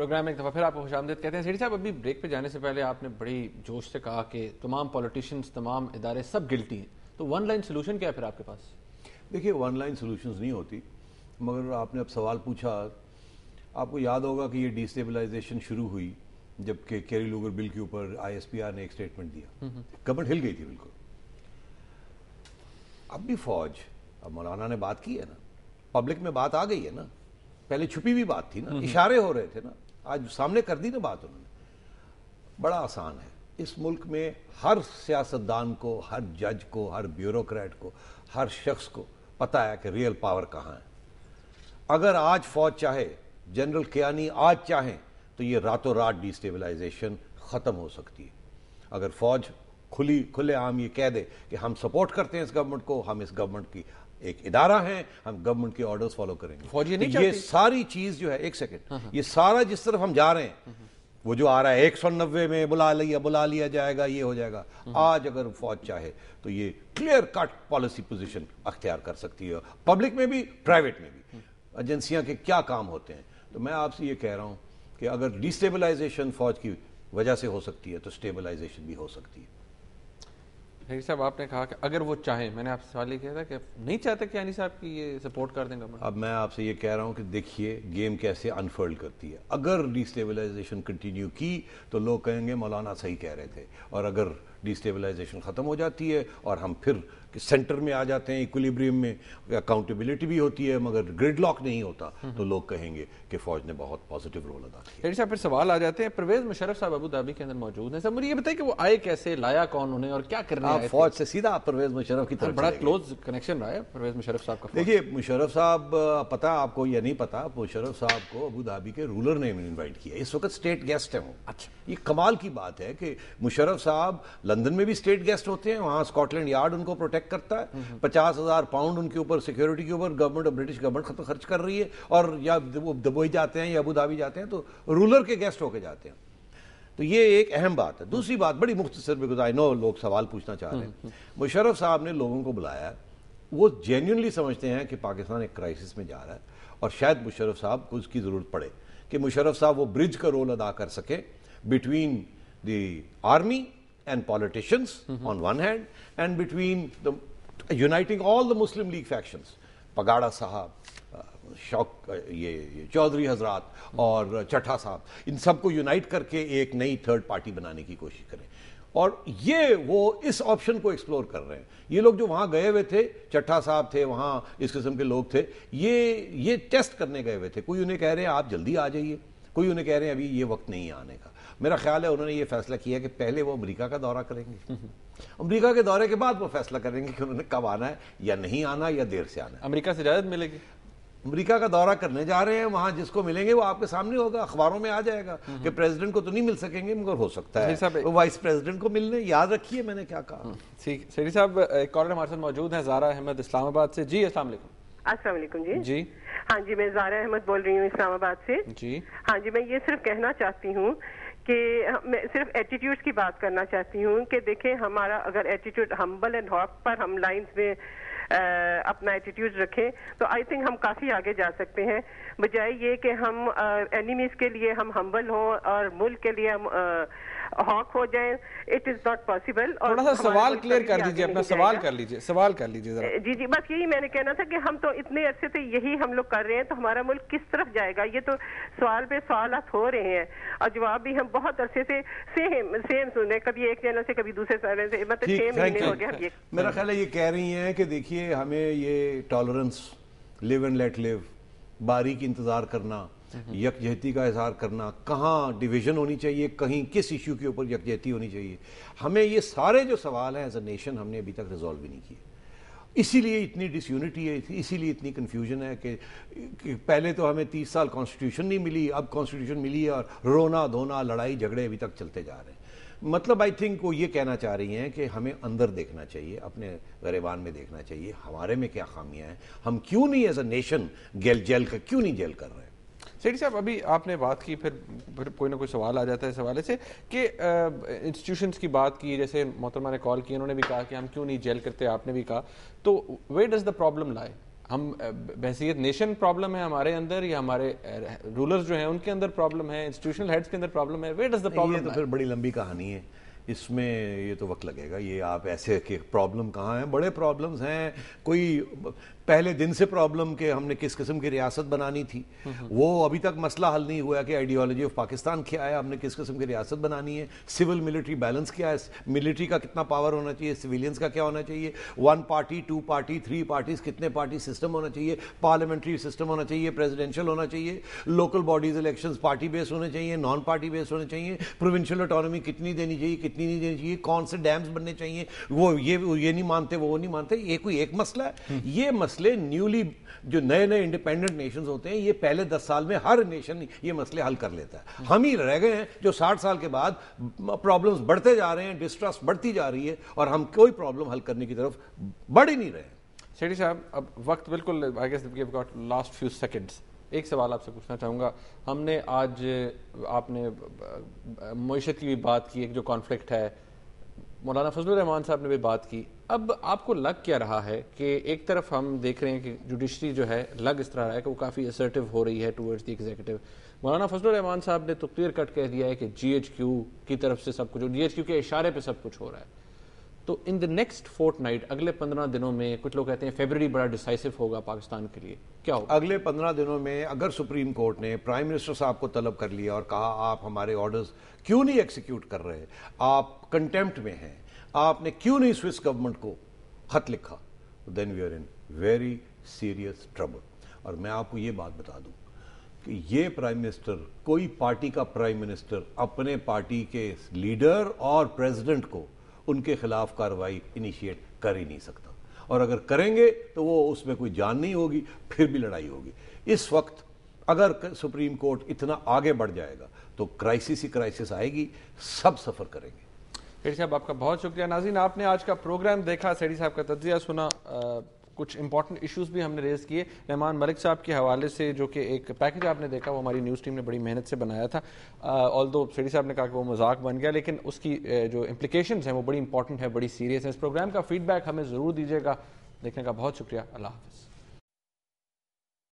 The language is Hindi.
प्रोग्राम में एक दफ़ा फिर आपको खुश आमदेद कहते हैं सीढ़ी साहब अभी ब्रेक पे जाने से पहले आपने बड़ी जोश से कहा कि तमाम पॉलिटिशियंस तमाम इदारे सब गिल्टी हैं तो वन लाइन सोल्यूशन क्या है फिर आपके पास देखिए वन लाइन सोल्यूशन नहीं होती मगर आपने अब सवाल पूछा आपको याद होगा कि ये डिस्टेबलाइजेशन शुरू हुई जबकि केरी लूगर बिल के ऊपर आई ने एक स्टेटमेंट दिया गवर्नमेंट हम्म, हम्म। हिल गई थी बिल्कुल अब भी फौज अब मौलाना ने बात की है ना पब्लिक में बात आ गई है ना पहले छुपी हुई बात थी ना हम्म, इशारे हो रहे थे ना आज सामने कर दी ना बात उन्होंने बड़ा आसान है इस मुल्क में हर सियासतदान को हर जज को हर ब्यूरोक्रेट को हर शख्स को पता है कि रियल पावर कहाँ है अगर आज फौज चाहे जनरल कियानी आज चाहें तो ये रातों रात डिस्टेबलाइजेशन ख़त्म हो सकती है अगर फौज खुली खुले आम ये कह दे कि हम सपोर्ट करते हैं इस गवर्नमेंट को हम इस गवर्नमेंट की एक इदारा है हम गवर्नमेंट के ऑर्डर्स फॉलो करेंगे फौजी तो नहीं ये सारी चीज जो है एक सेकेंड हाँ, हाँ। ये सारा जिस तरफ हम जा रहे हैं हाँ, वो जो आ रहा है एक सौ नब्बे में बुला लिया बुला लिया जाएगा ये हो जाएगा आज अगर फौज चाहे तो ये क्लियर कट पॉलिसी पोजिशन अख्तियार कर सकती है पब्लिक में भी प्राइवेट में भी एजेंसियां के क्या काम होते हैं तो मैं आपसे ये कह रहा हूं कि अगर डिस्टेबलाइजेशन फौज की वजह से हो सकती है तो स्टेबलाइजेशन भी हो सकती है फकीर साहब आपने कहा कि अगर वो चाहे मैंने आपसे सवाल ये किया था कि नहीं चाहते कि यानी साहब की ये सपोर्ट कर देंगे अब मैं आपसे ये कह रहा हूँ कि देखिए गेम कैसे अनफोल्ड करती है अगर डिस्टेबलाइजेशन कंटिन्यू की तो लोग कहेंगे मौलाना सही कह रहे थे और अगर डिस्टेबलाइजेशन ख़त्म हो जाती है और हम फिर सेंटर में आ जाते हैं इक्विलिब्रियम में अकाउंटेबिलिटी भी होती है मगर ग्रिड लॉक नहीं होता हम्म। तो लोग कहेंगे कि फौज ने बहुत पॉजिटिव रोल अदा किया साहब फिर सवाल आ जाते हैं परवेज मुशरफ साहब अबू धाबी के अंदर मौजूद हैं सर मुझे ये बताइए कि वो आए कैसे लाया कौन उन्हें और क्या करना आप फौज से सीधा परवेज मुशरफ की तरफ बड़ा क्लोज कनेक्शन रहा है परवेज मुशरफ साहब का देखिए मुशरफ साहब पता आपको या नहीं पता मुशरफ साहब को अबू धाबी के रूलर ने इन्वाइट किया इस वक्त स्टेट गेस्ट है वो अच्छा ये कमाल की बात है कि मुशरफ साहब लंदन में भी स्टेट गेस्ट होते हैं वहां स्कॉटलैंड यार्ड उनको प्रोटेक्ट करता है हम्म, हम्म। पचास हजार पाउंड उनके ऊपर सिक्योरिटी के ऊपर गवर्नमेंट और ब्रिटिश गवर्नमेंट खर्च कर रही है और या वो दबोई जाते हैं या अबूधाबी जाते हैं तो रूलर के गेस्ट होके जाते हैं तो ये एक अहम बात है दूसरी बात बड़ी मुख्तर बिकॉज आई नो लोग सवाल पूछना चाह रहे हैं हम्म, मुशरफ साहब ने लोगों को बुलाया वो जेन्यूनली समझते हैं कि पाकिस्तान एक क्राइसिस में जा रहा है और शायद मुशरफ साहब को उसकी ज़रूरत पड़े कि मुशरफ साहब वो ब्रिज का रोल अदा कर सकें between the army and politicians mm -hmm. on one hand, and between the uniting all the Muslim League factions, Pagada Sahab, शौक ये, चौधरी हजरात और चटा साहब इन सबको यूनाइट करके एक नई थर्ड पार्टी बनाने की कोशिश करें और ये वो इस ऑप्शन को एक्सप्लोर कर रहे हैं ये लोग जो वहाँ गए हुए थे चट्ठा साहब थे वहाँ इस किस्म के लोग थे ये ये टेस्ट करने गए हुए थे कोई उन्हें कह रहे हैं आप जल्दी आ जाइए कोई उन्हें कह रहे हैं अभी ये वक्त नहीं आने का मेरा ख्याल है उन्होंने ये फैसला किया कि पहले वो अमेरिका का दौरा करेंगे अमेरिका के दौरे के बाद वो फैसला करेंगे कि उन्होंने कब आना है या नहीं आना या देर से आना है अमरीका से इजाज़त मिलेगी अमेरिका का दौरा करने जा रहे हैं वहां जिसको मिलेंगे वो आपके सामने होगा अखबारों में आ जाएगा हम्म, हम्म। कि प्रेसिडेंट को तो नहीं मिल सकेंगे मगर हो सकता है वो वाइस प्रेसिडेंट को मिलने याद रखिए मैंने क्या कहा हम्म, ठीक सैडी साहब एक कॉलर हमारे साथ मौजूद है जारा अहमद इस्लामाबाद से जी असल जी जी हाँ जी मैं जारा अहमद बोल रही हूँ इस्लामाबाद से जी हाँ जी मैं ये सिर्फ कहना चाहती हूँ कि मैं सिर्फ एटीट्यूड की बात करना चाहती हूँ कि देखें हमारा अगर एटीट्यूड हम्बल एंड हॉक पर हम लाइंस में आ, अपना एटीट्यूड रखें तो आई थिंक हम काफ़ी आगे जा सकते हैं बजाय ये कि हम एनिमीज़ के लिए हम हम्बल हों और मुल्क के लिए हम आ, हॉक हो जाए इट इज नॉट पॉसिबल और थोड़ा सा सवाल क्लियर कर दीजिए अपना सवाल कर लीजिए सवाल कर लीजिए जरा जी जी बस यही मैंने कहना था कि हम तो इतने अच्छे से यही हम लोग कर रहे हैं तो हमारा मुल्क किस तरफ जाएगा ये तो सवाल पे सवाल हो रहे हैं और जवाब भी हम बहुत अरसे से सेम सेम सुन रहे हैं कभी एक चैनल से कभी दूसरे चैनल से मतलब छह महीने हो गया मेरा ख्याल ये कह रही है कि देखिए हमें ये tolerance live and let live बारी की इंतजार करना हम्म। यकजहती का इजहार करना कहाँ डिवीजन होनी चाहिए कहीं किस इशू के ऊपर यकजहती होनी चाहिए हमें ये सारे जो सवाल हैं एज ए नेशन हमने अभी तक रिजॉल्व भी नहीं किए इसीलिए इतनी डिसयूनिटी है इसीलिए इतनी कन्फ्यूजन है कि, कि पहले तो हमें तीस साल कॉन्स्टिट्यूशन नहीं मिली अब कॉन्स्टिट्यूशन मिली है और रोना धोना लड़ाई झगड़े अभी तक चलते जा रहे हैं मतलब आई थिंक वो ये कहना चाह रही हैं कि हमें अंदर देखना चाहिए अपने गरेबान में देखना चाहिए हमारे में क्या खामियां हैं हम क्यों नहीं एज अ नेशन गेल जेल कर क्यों नहीं जेल कर रहे हैं सेठी साहब अभी आपने बात की फिर फिर कोई ना कोई सवाल आ जाता है इस हवाले से कि इंस्टीट्यूशंस की बात की जैसे मोहतरमा ने कॉल की उन्होंने भी कहा कि हम क्यों नहीं जेल करते आपने भी कहा तो वे डज़ द प्रॉब्लम लाए हम बहसीत नेशन प्रॉब्लम है हमारे अंदर या हमारे रूलर्स जो हैं उनके अंदर प्रॉब्लम है इंस्टीट्यूशनल हेड्स के अंदर प्रॉब्लम है वे डज़ द प्रॉब्लम तो फिर बड़ी लंबी कहानी है इसमें ये तो वक्त लगेगा ये आप ऐसे के प्रॉब्लम कहाँ हैं बड़े प्रॉब्लम्स हैं कोई पहले दिन से प्रॉब्लम के हमने किस किस्म की रियासत बनानी थी वो अभी तक मसला हल नहीं हुआ कि आइडियोलॉजी ऑफ पाकिस्तान क्या है हमने किस किस्म की रियासत बनानी है सिविल मिलिट्री बैलेंस क्या है मिलिट्री का कितना पावर होना चाहिए सिविलियंस का क्या होना चाहिए one party two party three parties कितने पार्टी सिस्टम होना चाहिए पार्लियामेंट्री सिस्टम होना चाहिए प्रेजिडेंशियल होना चाहिए local bodies election party based होने चाहिए नॉन पार्टी बेस्ड होने चाहिए प्रोविंशियल ऑटोनॉमी कितनी देनी चाहिए कितनी कितनी नहीं देनी चाहिए कौन से डैम्स बनने चाहिए वो ये ये नहीं मानते वो नहीं मानते ये कोई एक मसला है हम्म। ये मसले न्यूली जो नए नए इंडिपेंडेंट नेशंस होते हैं ये पहले दस साल में हर नेशन ये मसले हल कर लेता है हम्म। हम ही रह गए हैं जो साठ साल के बाद प्रॉब्लम्स बढ़ते जा रहे हैं डिस्ट्रस्ट बढ़ती जा रही है और हम कोई प्रॉब्लम हल करने की तरफ बढ़ ही नहीं रहे सेठी साहब अब वक्त बिल्कुल I guess we have got last few seconds एक सवाल आपसे पूछना चाहूँगा हमने आज आपने मीशत की भी बात की एक जो कॉन्फ्लिक्ट है मौलाना फजल रहमान साहब ने भी बात की अब आपको लग क्या रहा है कि एक तरफ हम देख रहे हैं कि जुडिशरी जो है लग इस तरह रहा है कि वो काफ़ी असर्टिव हो रही है टूवर्ड्स दी एग्जीक्यूटिव मौलाना फजल रहमान साहब ने तो क्लियर कट कह दिया है कि जी एच क्यू की तरफ से सब कुछ जी एच क्यू के इशारे पर सब कुछ हो रहा है तो in the next fortnight अगले पंद्रह दिनों में कुछ लोग कहते हैं फेबररी बड़ा डिसाइसिव होगा पाकिस्तान के लिए क्या होगा अगले पंद्रह दिनों में अगर सुप्रीम कोर्ट ने प्राइम मिनिस्टर साहब को तलब कर लिया और कहा आप हमारे ऑर्डर्स क्यों नहीं एक्सिक्यूट कर रहे आप कंटेम्प्ट में हैं आपने क्यों नहीं स्विस गवर्नमेंट को खत लिखा then we are in very serious trouble और मैं आपको ये बात बता दूं कि ये प्राइम मिनिस्टर कोई पार्टी का प्राइम मिनिस्टर अपने पार्टी के लीडर और प्रेसिडेंट को उनके खिलाफ कार्रवाई इनिशिएट कर ही नहीं सकता और अगर करेंगे तो वो उसमें कोई जान नहीं होगी फिर भी लड़ाई होगी इस वक्त अगर सुप्रीम कोर्ट इतना आगे बढ़ जाएगा तो क्राइसिस ही क्राइसिस आएगी सब सफ़र करेंगे सेठी साहब आपका बहुत शुक्रिया नाजीन आपने आज का प्रोग्राम देखा सेठी साहब का तजिया सुना आ... कुछ इंपॉर्टेंट इश्यूज भी हमने रेज किए रहमान मलिक साहब के हवाले से जो कि एक पैकेज आपने देखा वो हमारी न्यूज़ टीम ने बड़ी मेहनत से बनाया था ऑल दो सीढ़ी साहब ने कहा कि वो मजाक बन गया लेकिन उसकी जो इम्प्लीकेशन हैं वो बड़ी इंपॉर्टेंट है बड़ी सीरियस है इस प्रोग्राम का फीडबैक हमें ज़रूर दीजिएगा देखने का बहुत शुक्रिया अल्लाह हाफिज़